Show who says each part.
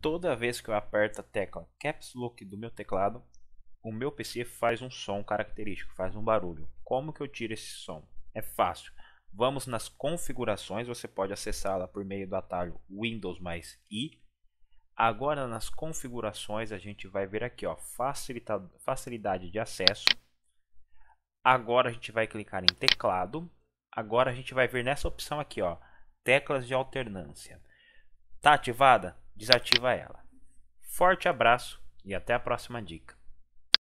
Speaker 1: toda vez que eu aperto a tecla Caps Lock do meu teclado, o meu PC faz um som característico, faz um barulho. Como que eu tiro esse som? É fácil. Vamos nas configurações, você pode acessá-la por meio do atalho Windows mais I. Agora nas configurações a gente vai ver aqui, ó, facilidade de acesso. Agora a gente vai clicar em teclado. Agora a gente vai ver nessa opção aqui, ó, teclas de alternância. Tá ativada? desativa ela. Forte abraço e até a próxima dica.